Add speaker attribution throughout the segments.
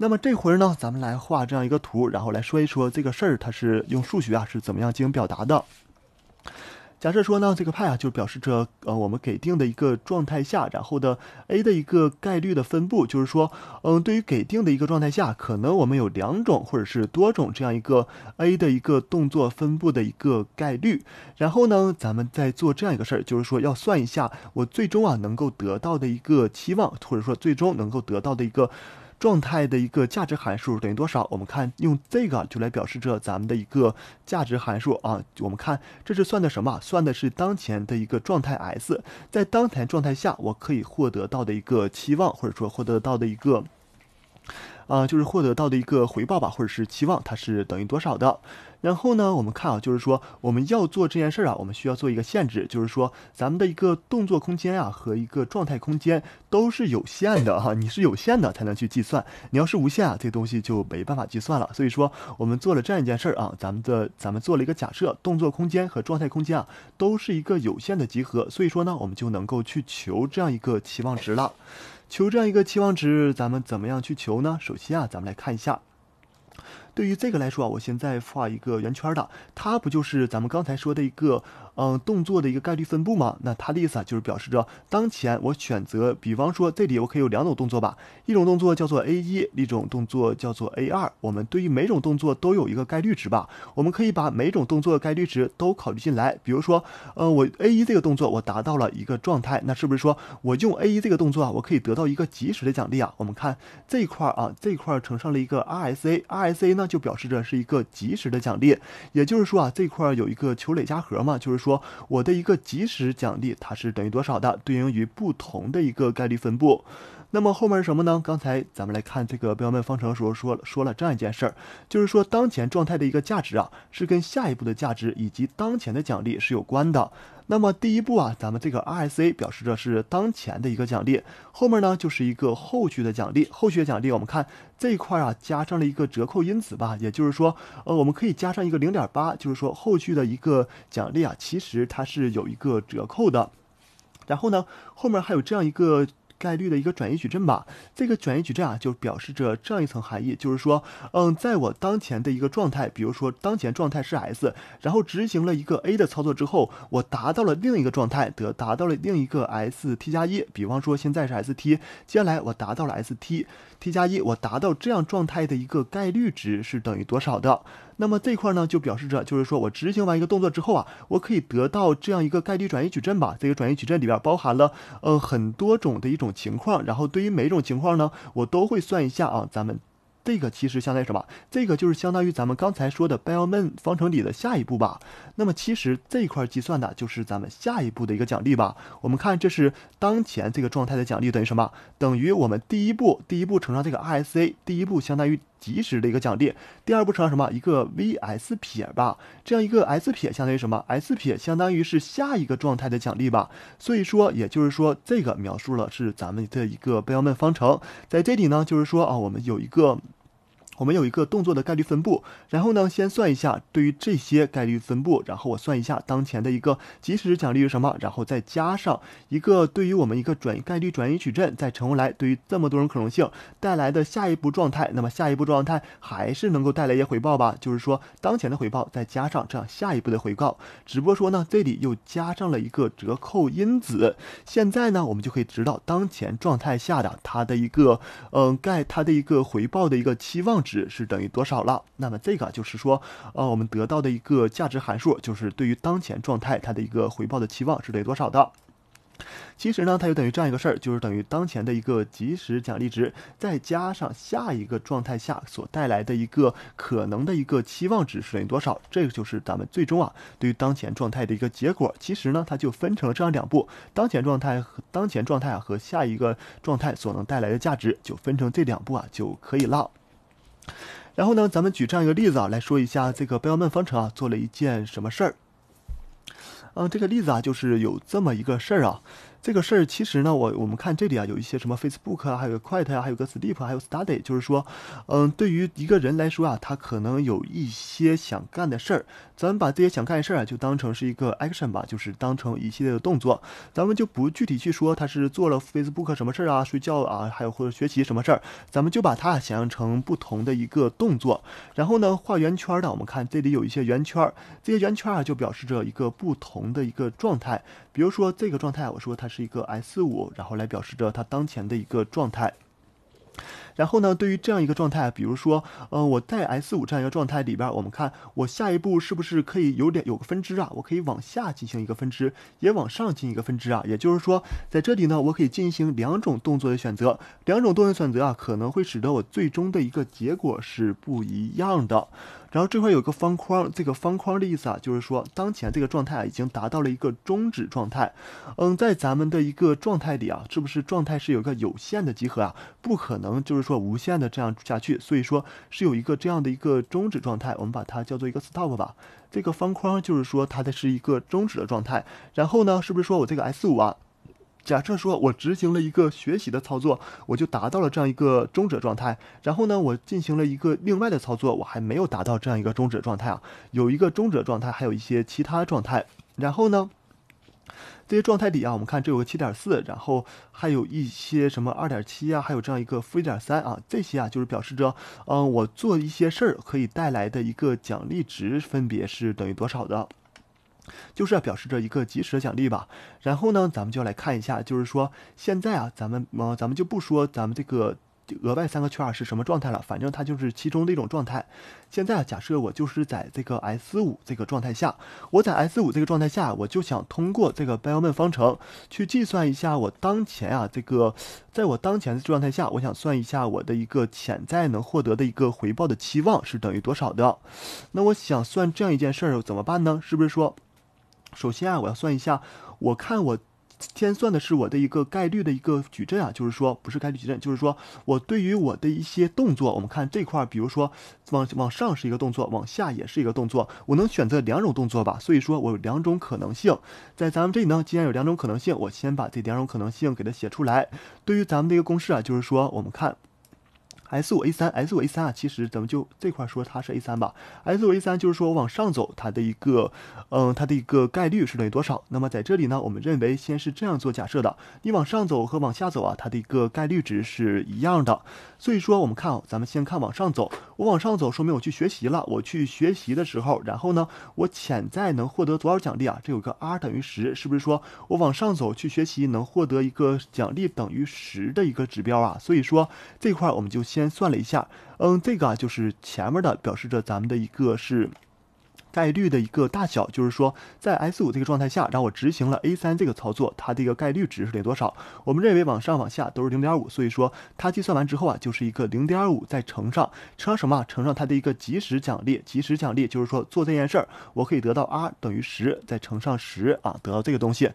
Speaker 1: 那么这回呢，咱们来画这样一个图，然后来说一说这个事儿，它是用数学啊是怎么样进行表达的。假设说呢，这个派啊，就表示着呃我们给定的一个状态下，然后的 a 的一个概率的分布，就是说，嗯，对于给定的一个状态下，可能我们有两种或者是多种这样一个 a 的一个动作分布的一个概率。然后呢，咱们再做这样一个事儿，就是说要算一下我最终啊能够得到的一个期望，或者说最终能够得到的一个。状态的一个价值函数等于多少？我们看用这个就来表示这咱们的一个价值函数啊。我们看这是算的什么？算的是当前的一个状态 s，在当前状态下我可以获得到的一个期望，或者说获得到的一个。啊，就是获得到的一个回报吧，或者是期望，它是等于多少的。然后呢，我们看啊，就是说我们要做这件事儿啊，我们需要做一个限制，就是说咱们的一个动作空间啊和一个状态空间都是有限的哈，你是有限的才能去计算。你要是无限啊，这东西就没办法计算了。所以说我们做了这样一件事儿啊，咱们的咱们做了一个假设，动作空间和状态空间啊都是一个有限的集合，所以说呢，我们就能够去求这样一个期望值了。求这样一个期望值，咱们怎么样去求呢？首先啊，咱们来看一下，对于这个来说啊，我现在画一个圆圈的，它不就是咱们刚才说的一个。嗯，动作的一个概率分布嘛，那它的意思啊就是表示着当前我选择，比方说这里我可以有两种动作吧，一种动作叫做 a 一，一种动作叫做 a 二。我们对于每种动作都有一个概率值吧，我们可以把每种动作的概率值都考虑进来。比如说，呃，我 a 一这个动作我达到了一个状态，那是不是说我用 a 一这个动作啊，我可以得到一个及时的奖励啊？我们看这一块儿啊，这一块儿乘上了一个 r s a，r s a 呢就表示着是一个及时的奖励，也就是说啊，这块儿有一个求累加和嘛，就是说。说我的一个即时奖励，它是等于多少的，对应于不同的一个概率分布。那么后面是什么呢？刚才咱们来看这个标准方程的时候，说说了这样一件事儿，就是说当前状态的一个价值啊，是跟下一步的价值以及当前的奖励是有关的。那么第一步啊，咱们这个 R S A 表示的是当前的一个奖励，后面呢就是一个后续的奖励，后续的奖励我们看。这一块啊，加上了一个折扣因子吧，也就是说，呃，我们可以加上一个零点八，就是说后续的一个奖励啊，其实它是有一个折扣的。然后呢，后面还有这样一个。概率的一个转移矩阵吧，这个转移矩阵啊，就表示着这样一层含义，就是说，嗯，在我当前的一个状态，比如说当前状态是 s，然后执行了一个 a 的操作之后，我达到了另一个状态，得达到了另一个 s t 加一，比方说现在是 s t，接下来我达到了 s t t 加一，我达到这样状态的一个概率值是等于多少的？那么这块呢，就表示着，就是说我执行完一个动作之后啊，我可以得到这样一个概率转移矩阵吧。这个转移矩阵里边包含了呃很多种的一种情况，然后对于每一种情况呢，我都会算一下啊。咱们这个其实相当于什么？这个就是相当于咱们刚才说的 Bellman 方程里的下一步吧。那么其实这一块计算的就是咱们下一步的一个奖励吧。我们看，这是当前这个状态的奖励等于什么？等于我们第一步，第一步乘上这个 R S A，第一步相当于。及时的一个奖励。第二步成了什么？一个 V S 撇吧，这样一个 S 撇相当于什么？S 撇相当于是下一个状态的奖励吧。所以说，也就是说，这个描述了是咱们的一个贝叶斯方程。在这里呢，就是说啊，我们有一个。我们有一个动作的概率分布，然后呢，先算一下对于这些概率分布，然后我算一下当前的一个即时奖励是什么，然后再加上一个对于我们一个转概率转移矩阵再乘过来，对于这么多种可能性带来的下一步状态，那么下一步状态还是能够带来一些回报吧，就是说当前的回报再加上这样下一步的回报，只不过说呢，这里又加上了一个折扣因子。现在呢，我们就可以知道当前状态下的它的一个嗯概它的一个回报的一个期望。值是等于多少了？那么这个就是说，呃，我们得到的一个价值函数，就是对于当前状态它的一个回报的期望是等于多少的。其实呢，它就等于这样一个事儿，就是等于当前的一个即时奖励值，再加上下一个状态下所带来的一个可能的一个期望值是等于多少。这个就是咱们最终啊，对于当前状态的一个结果。其实呢，它就分成了这样两步：当前状态和当前状态啊和下一个状态所能带来的价值，就分成这两步啊，就可以了。然后呢，咱们举这样一个例子啊，来说一下这个贝奥曼方程啊，做了一件什么事儿。嗯，这个例子啊，就是有这么一个事儿啊。这个事儿其实呢，我我们看这里啊，有一些什么 Facebook 啊，还有个 Quiet 啊，还有个 Sleep，还有 Study，就是说，嗯，对于一个人来说啊，他可能有一些想干的事儿。咱们把这些想干的事儿啊，就当成是一个 Action 吧，就是当成一系列的动作。咱们就不具体去说他是做了 Facebook 什么事儿啊，睡觉啊，还有或者学习什么事儿，咱们就把它想象成不同的一个动作。然后呢，画圆圈的，我们看这里有一些圆圈，这些圆圈啊，就表示着一个不同的一个状态。比如说这个状态，我说他。是一个 S 五，然后来表示着它当前的一个状态。然后呢，对于这样一个状态，比如说，呃，我在 S 五这样一个状态里边，我们看我下一步是不是可以有点有个分支啊？我可以往下进行一个分支，也往上进一个分支啊。也就是说，在这里呢，我可以进行两种动作的选择，两种动作选择啊，可能会使得我最终的一个结果是不一样的。然后这块有个方框，这个方框的意思啊，就是说当前这个状态啊，已经达到了一个终止状态。嗯，在咱们的一个状态里啊，是不是状态是有个有限的集合啊？不可能就是说无限的这样下去，所以说是有一个这样的一个终止状态，我们把它叫做一个 stop 吧。这个方框就是说它的是一个终止的状态。然后呢，是不是说我这个 S5 啊？假设说，我执行了一个学习的操作，我就达到了这样一个终止状态。然后呢，我进行了一个另外的操作，我还没有达到这样一个终止状态啊。有一个终止状态，还有一些其他状态。然后呢，这些状态里啊，我们看这有个七点四，然后还有一些什么二点七啊，还有这样一个负一点三啊，这些啊就是表示着，嗯，我做一些事儿可以带来的一个奖励值分别是等于多少的。就是表示着一个及时的奖励吧。然后呢，咱们就来看一下，就是说现在啊，咱们呃，咱们就不说咱们这个额外三个圈儿是什么状态了，反正它就是其中的一种状态。现在啊，假设我就是在这个 S 五这个状态下，我在 S 五这个状态下，我就想通过这个 Bellman 方程去计算一下我当前啊这个，在我当前的状态下，我想算一下我的一个潜在能获得的一个回报的期望是等于多少的。那我想算这样一件事儿怎么办呢？是不是说？首先啊，我要算一下。我看我先算的是我的一个概率的一个矩阵啊，就是说不是概率矩阵，就是说我对于我的一些动作，我们看这块儿，比如说往往上是一个动作，往下也是一个动作，我能选择两种动作吧，所以说我有两种可能性。在咱们这里呢，既然有两种可能性，我先把这两种可能性给它写出来。对于咱们的一个公式啊，就是说我们看。S 五 A 三 S 五 A 三啊，其实咱们就这块说它是 A 三吧。S 五 A 三就是说往上走，它的一个嗯，它的一个概率是等于多少？那么在这里呢，我们认为先是这样做假设的：你往上走和往下走啊，它的一个概率值是一样的。所以说，我们看，咱们先看往上走。我往上走，说明我去学习了。我去学习的时候，然后呢，我潜在能获得多少奖励啊？这有个 R 等于十，是不是说我往上走去学习能获得一个奖励等于十的一个指标啊？所以说这块我们就先。先算了一下，嗯，这个啊就是前面的表示着咱们的一个是概率的一个大小，就是说在 S 五这个状态下，然后我执行了 A 三这个操作，它的一个概率值是等于多少？我们认为往上往下都是零点五，所以说它计算完之后啊，就是一个零点五再乘上乘上什么？乘上它的一个即时奖励，即时奖励就是说做这件事儿，我可以得到 R 等于十，再乘上十啊，得到这个东西。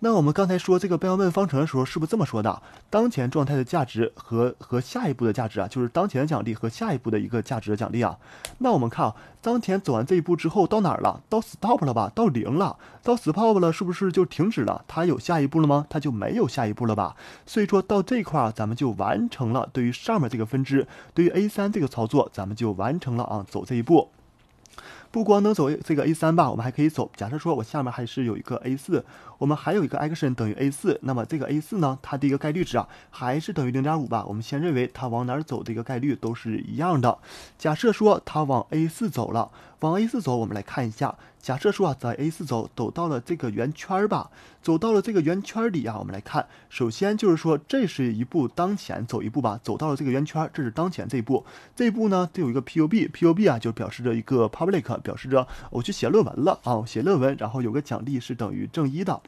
Speaker 1: 那我们刚才说这个贝尔问方程的时候，是不是这么说的？当前状态的价值和和下一步的价值啊，就是当前的奖励和下一步的一个价值的奖励啊。那我们看啊，当前走完这一步之后到哪儿了？到 stop 了吧？到零了？到 stop 了，是不是就停止了？它有下一步了吗？它就没有下一步了吧？所以说到这块儿，咱们就完成了对于上面这个分支，对于 A 三这个操作，咱们就完成了啊，走这一步。不光能走这个 A3 吧，我们还可以走。假设说我下面还是有一个 A4，我们还有一个 action 等于 A4，那么这个 A4 呢，它的一个概率值啊，还是等于0.5吧。我们先认为它往哪儿走的一个概率都是一样的。假设说它往 A4 走了，往 A4 走，我们来看一下。假设说啊，在 A4 走，走到了这个圆圈儿吧，走到了这个圆圈儿里啊，我们来看，首先就是说这是一步，当前走一步吧，走到了这个圆圈儿，这是当前这一步。这一步呢，这有一个 pub，pub 啊，就表示着一个 public。表示着我去写论文了啊，写论文，然后有个奖励是等于正一的。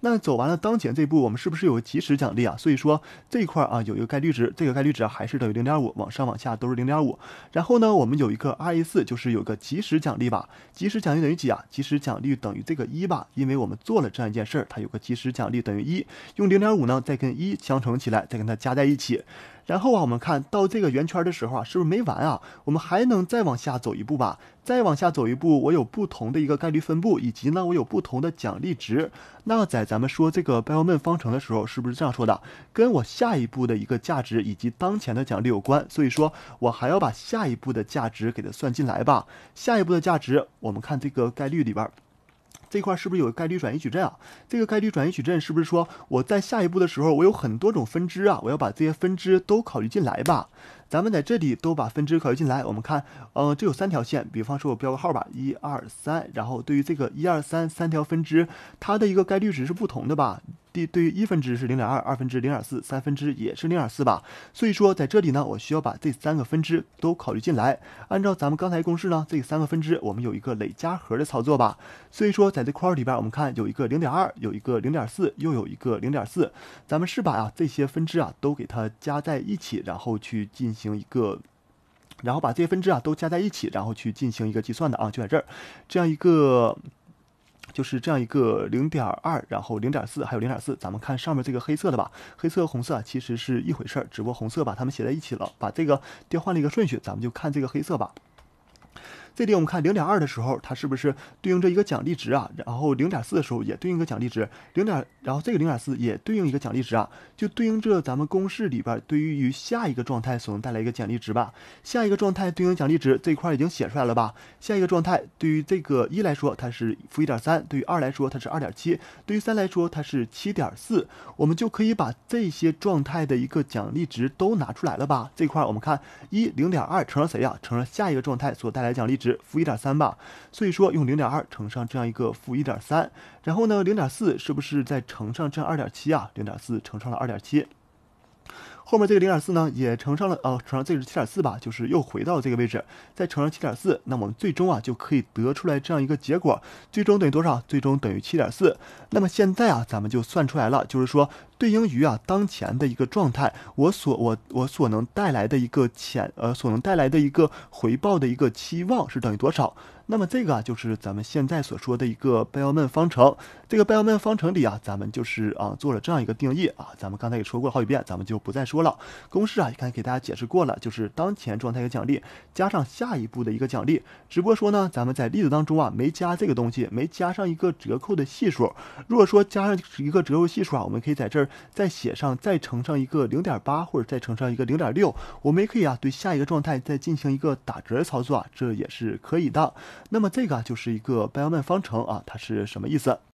Speaker 1: 那走完了当前这步，我们是不是有即时奖励啊？所以说这一块啊有一个概率值，这个概率值还是等于零点五，往上往下都是零点五。然后呢，我们有一个 R A 四，就是有个即时奖励吧。即时奖励等于几啊？即时奖励等于这个一吧，因为我们做了这样一件事儿，它有个即时奖励等于一。用零点五呢再跟一相乘起来，再跟它加在一起。然后啊，我们看到这个圆圈的时候啊，是不是没完啊？我们还能再往下走一步吧？再往下走一步，我有不同的一个概率分布，以及呢，我有不同的奖励值。那在咱们说这个 Bellman 方程的时候，是不是这样说的？跟我下一步的一个价值以及当前的奖励有关。所以说，我还要把下一步的价值给它算进来吧。下一步的价值，我们看这个概率里边。这块是不是有概率转移矩阵啊？这个概率转移矩阵是不是说我在下一步的时候，我有很多种分支啊？我要把这些分支都考虑进来吧。咱们在这里都把分支考虑进来，我们看，呃，这有三条线，比方说我标个号吧，一二三。然后对于这个一二三三条分支，它的一个概率值是不同的吧？对于一分之是零点二，二分之零点四，三分之也是零点四吧。所以说在这里呢，我需要把这三个分支都考虑进来。按照咱们刚才公式呢，这三个分支我们有一个累加和的操作吧。所以说在这块儿里边，我们看有一个零点二，有一个零点四，又有一个零点四。咱们是把啊这些分支啊都给它加在一起，然后去进行一个，然后把这些分支啊都加在一起，然后去进行一个计算的啊，就在这儿，这样一个。就是这样一个零点二，然后零点四，还有零点四，咱们看上面这个黑色的吧。黑色、红色其实是一回事儿，只不过红色把它们写在一起了，把这个调换了一个顺序，咱们就看这个黑色吧。这里我们看零点二的时候，它是不是对应着一个奖励值啊？然后零点四的时候也对应个奖励值，零点然后这个零点四也对应一个奖励值啊，就对应着咱们公式里边对于下一个状态所能带来一个奖励值吧。下一个状态对应奖励值这一块已经写出来了吧？下一个状态对于这个一来说，它是负一点三；对于二来说，它是二点七；对于三来说，它是七点四。我们就可以把这些状态的一个奖励值都拿出来了吧？这块我们看一零点二乘上谁啊？乘上下一个状态所带来奖励值。负一点三吧，所以说用零点二乘上这样一个负一点三，然后呢，零点四是不是再乘上这样二点七啊？零点四乘上了二点七，后面这个零点四呢也乘上了，啊，乘上这是七点四吧，就是又回到这个位置，再乘上七点四，那我们最终啊就可以得出来这样一个结果，最终等于多少？最终等于七点四。那么现在啊，咱们就算出来了，就是说。对应于啊当前的一个状态，我所我我所能带来的一个潜呃所能带来的一个回报的一个期望是等于多少？那么这个啊就是咱们现在所说的一个贝尔曼方程。这个贝尔曼方程里啊，咱们就是啊做了这样一个定义啊。咱们刚才也说过好几遍，咱们就不再说了。公式啊，刚才给大家解释过了，就是当前状态有奖励加上下一步的一个奖励。只不过说呢，咱们在例子当中啊没加这个东西，没加上一个折扣的系数。如果说加上一个折扣系数啊，我们可以在这儿。再写上，再乘上一个零点八，或者再乘上一个零点六，我们也可以啊，对下一个状态再进行一个打折操作啊，这也是可以的。那么这个就是一个贝叶斯方程啊，它是什么意思？